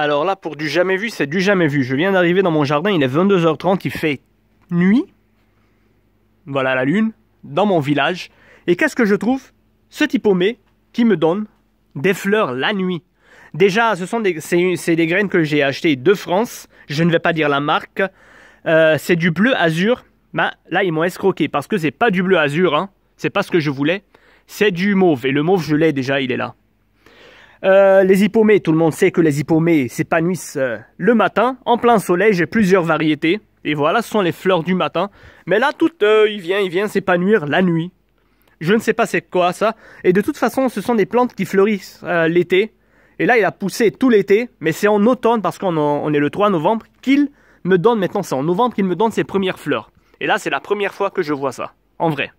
Alors là, pour du jamais vu, c'est du jamais vu. Je viens d'arriver dans mon jardin, il est 22h30, il fait nuit. Voilà la lune, dans mon village. Et qu'est-ce que je trouve Ce typomé qui me donne des fleurs la nuit. Déjà, ce sont des, c'est, des graines que j'ai achetées de France. Je ne vais pas dire la marque. Euh, c'est du bleu azur. Bah, là, ils m'ont escroqué parce que c'est pas du bleu azur. Hein. C'est pas ce que je voulais. C'est du mauve. Et le mauve, je l'ai déjà, il est là. Euh, les hippomées, tout le monde sait que les hippomées s'épanouissent euh, le matin, en plein soleil, j'ai plusieurs variétés. Et voilà, ce sont les fleurs du matin. Mais là, tout, euh, il vient, il vient s'épanouir la nuit. Je ne sais pas c'est quoi ça. Et de toute façon, ce sont des plantes qui fleurissent l'été. Et là, il a poussé tout l'été, mais c'est en automne, parce qu'on est le 3 novembre, qu'il me donne, maintenant c'est en novembre, qu'il me donne ses premières fleurs. Et là, c'est la première fois que je vois ça, en vrai.